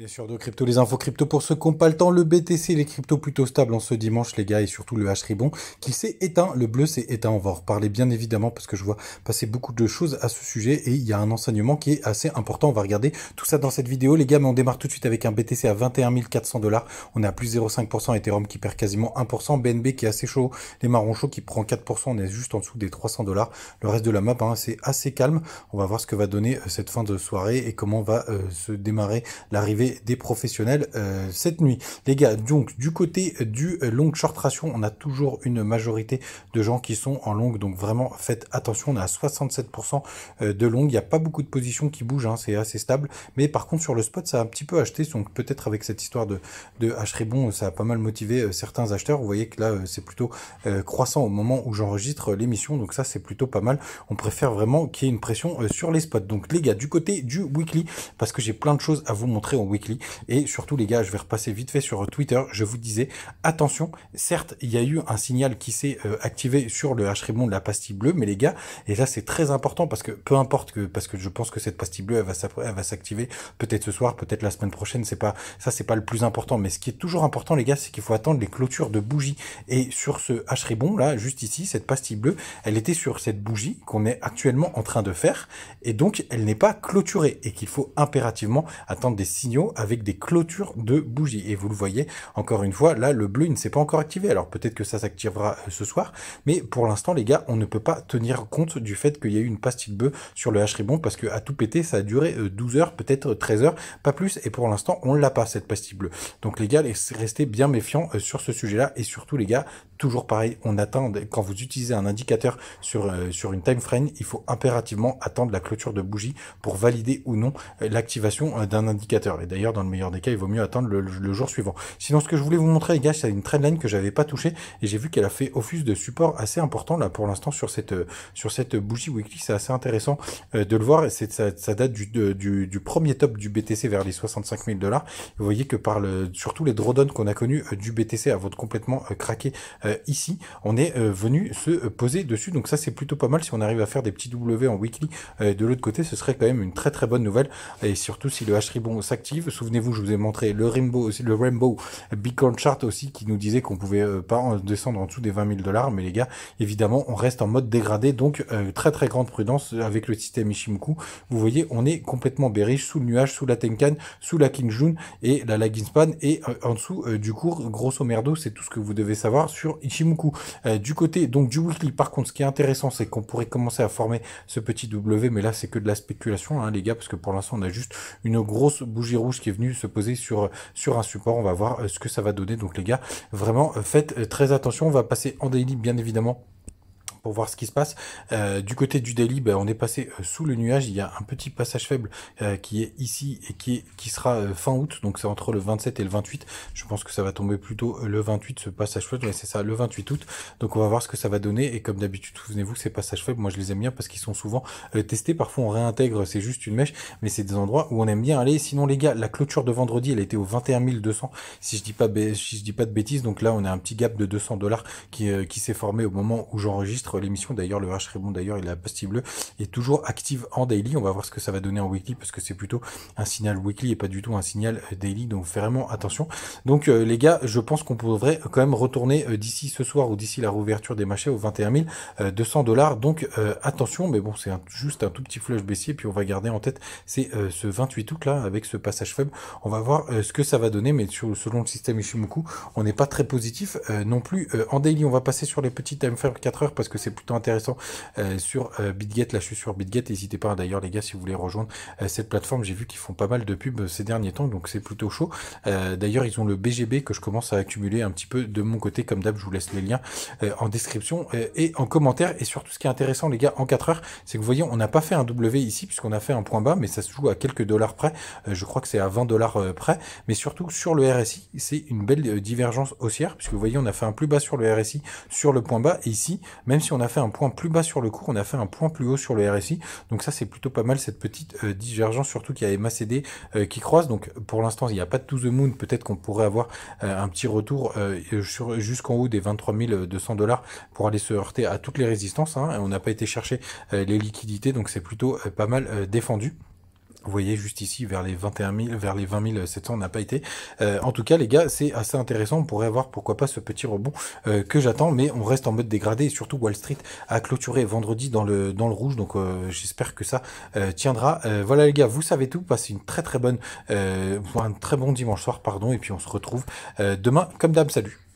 Bien sûr, de crypto, les infos crypto pour ceux qui n'ont pas le temps, le BTC, les cryptos plutôt stables en ce dimanche, les gars, et surtout le H ribon qui s'est éteint, le bleu s'est éteint. On va en reparler bien évidemment parce que je vois passer beaucoup de choses à ce sujet et il y a un enseignement qui est assez important. On va regarder tout ça dans cette vidéo, les gars, mais on démarre tout de suite avec un BTC à 21 400 dollars. On est à plus 0,5%, Ethereum qui perd quasiment 1%, BNB qui est assez chaud, les marrons chauds qui prend 4%, on est juste en dessous des 300 dollars. Le reste de la map, hein, c'est assez calme. On va voir ce que va donner euh, cette fin de soirée et comment va euh, se démarrer l'arrivée des, professionnels euh, cette nuit. Les gars, donc du côté du euh, long short ration, on a toujours une majorité de gens qui sont en longue, donc vraiment faites attention, on est à 67% euh, de longue, il n'y a pas beaucoup de positions qui bougent, hein, c'est assez stable, mais par contre sur le spot, ça a un petit peu acheté, donc peut-être avec cette histoire de, de h ça a pas mal motivé certains acheteurs, vous voyez que là, c'est plutôt croissant au moment où j'enregistre l'émission, donc ça c'est plutôt pas mal, on préfère vraiment qu'il y ait une pression sur les spots. Donc les gars, du côté du weekly, parce que j'ai plein de choses à vous montrer, weekly. Et surtout, les gars, je vais repasser vite fait sur Twitter. Je vous disais, attention, certes, il y a eu un signal qui s'est euh, activé sur le h de la pastille bleue, mais les gars, et là, c'est très important parce que peu importe que, parce que je pense que cette pastille bleue, elle va s'activer peut-être ce soir, peut-être la semaine prochaine. C'est pas, ça, c'est pas le plus important. Mais ce qui est toujours important, les gars, c'est qu'il faut attendre les clôtures de bougies. Et sur ce h là, juste ici, cette pastille bleue, elle était sur cette bougie qu'on est actuellement en train de faire. Et donc, elle n'est pas clôturée et qu'il faut impérativement attendre des signaux avec des clôtures de bougies. Et vous le voyez, encore une fois, là, le bleu, il ne s'est pas encore activé. Alors peut-être que ça s'activera euh, ce soir, mais pour l'instant, les gars, on ne peut pas tenir compte du fait qu'il y a eu une pastille bleue sur le h bon parce que à tout péter, ça a duré 12 euh, heures, peut-être 13 euh, heures, pas plus, et pour l'instant, on l'a pas, cette pastille bleue. Donc les gars, restez bien méfiants sur ce sujet-là, et surtout les gars, toujours pareil, on attend, quand vous utilisez un indicateur sur, sur une time frame, il faut impérativement attendre la clôture de bougie pour valider ou non l'activation d'un indicateur. Et D'ailleurs, dans le meilleur des cas, il vaut mieux attendre le, jour suivant. Sinon, ce que je voulais vous montrer, les gars, c'est une trendline que j'avais pas touchée et j'ai vu qu'elle a fait office de support assez important là pour l'instant sur cette euh, sur cette bougie weekly. C'est assez intéressant euh, de le voir. C'est ça, date du, du, premier top du BTC vers les 65 000 dollars. Vous voyez que par le surtout les drawdowns qu'on a connus euh, du BTC à votre complètement craqué ici, on est venu se poser dessus. Donc ça, c'est plutôt pas mal si on arrive à faire des petits W en weekly. de l'autre côté, ce serait quand même une très très bonne nouvelle et surtout si le hash ribon s'active Souvenez-vous, je vous ai montré le Rainbow, le Bitcoin Chart aussi qui nous disait qu'on pouvait euh, pas descendre en dessous des 20 000 dollars. Mais les gars, évidemment, on reste en mode dégradé. Donc, euh, très très grande prudence avec le système Ishimoku. Vous voyez, on est complètement bearish sous le nuage, sous la Tenkan, sous la Kinjun et la Laginspan et euh, en dessous du cours. Grosso merdo, c'est tout ce que vous devez savoir sur Ishimoku. du côté donc du weekly, par contre, ce qui est intéressant, c'est qu'on pourrait commencer à former ce petit W. Mais là, c'est que de la spéculation, hein, les gars, parce que pour l'instant, on a juste une grosse bougie rouge qui est venu se poser sur, sur un support. On va voir euh, ce que ça va donner. Donc les gars, vraiment, euh, faites euh, très attention. On va passer en daily, bien évidemment pour voir ce qui se passe. Euh, du côté du Daily, ben, on est passé euh, sous le nuage. Il y a un petit passage faible euh, qui est ici et qui, qui sera fin août. Donc c'est entre le 27 et le 28. Je pense que ça va tomber plutôt le 28, ce passage faible. Mais c'est ça, le 28 août. Donc on va voir ce que ça va donner. Et comme d'habitude, souvenez-vous, ces passages faibles, moi je les aime bien parce qu'ils sont souvent testés. Parfois on réintègre, c'est juste une mèche. Mais c'est des endroits où on aime bien aller. Sinon les gars, la clôture de vendredi, elle était au 21 200. Si je dis pas, si je dis pas de bêtises. Donc là, on a un petit gap de 200 dollars qui, qui s'est formé au moment où j'enregistre l'émission. D'ailleurs, le H rebond d'ailleurs, il a pastille bleu est toujours active en daily. On va voir ce que ça va donner en weekly parce que c'est plutôt un signal weekly et pas du tout un signal euh, daily. Donc, vraiment attention. Donc, euh, les gars, je pense qu'on pourrait quand même retourner euh, d'ici ce soir ou d'ici la rouverture des marchés aux 21 200 dollars. Donc, attention, mais bon, c'est juste un tout petit flush baissier. Puis, on va garder en tête c'est ce 28 août là avec ce passage faible. On va voir ce que ça va donner, mais sur, selon le système Ishimoku, on n'est pas très positif non plus. en daily, on va passer sur les petits time 4 heures parce que c'est plutôt intéressant euh, sur euh, BitGet. Là, je suis sur BitGet. N'hésitez pas hein, d'ailleurs, les gars, si vous voulez rejoindre euh, cette plateforme. J'ai vu qu'ils font pas mal de pubs ces derniers temps, donc c'est plutôt chaud. d'ailleurs, ils ont le BGB que je commence à accumuler un petit peu de mon côté. Comme d'hab, je vous laisse les liens en description et en commentaire. Et surtout, ce qui est intéressant, les gars, en 4 heures, c'est que vous voyez, on n'a pas fait un W ici, puisqu'on a fait un point bas, mais ça se joue à quelques dollars près. je crois que c'est à 20 dollars près. Mais surtout, sur le RSI, c'est une belle divergence haussière, puisque vous voyez, on a fait un plus bas sur le RSI, sur le point bas. Et ici, même si on a fait un point plus bas sur le cours, on a fait un point plus haut sur le RSI. Donc ça, c'est plutôt pas mal cette petite euh, divergence, surtout qu'il y a MACD euh, qui croise. Donc pour l'instant, il n'y a pas de to the moon. Peut-être qu'on pourrait avoir euh, un petit retour jusqu'en haut des 23 200 dollars pour aller se heurter à toutes les résistances. Hein. On n'a pas été chercher les liquidités, donc c'est plutôt pas mal défendu. Vous voyez juste ici vers les 21 000, vers les 20 700, on n'a pas été. Euh, en tout cas, les gars, c'est assez intéressant. On pourrait avoir pourquoi pas ce petit rebond euh, que j'attends, mais on reste en mode dégradé. Et surtout, Wall Street a clôturé vendredi dans le dans le rouge, donc euh, j'espère que ça tiendra. voilà les gars, vous savez tout. Passez une très très bonne, un très bon dimanche soir, pardon, et puis on se retrouve demain comme d'hab. Salut.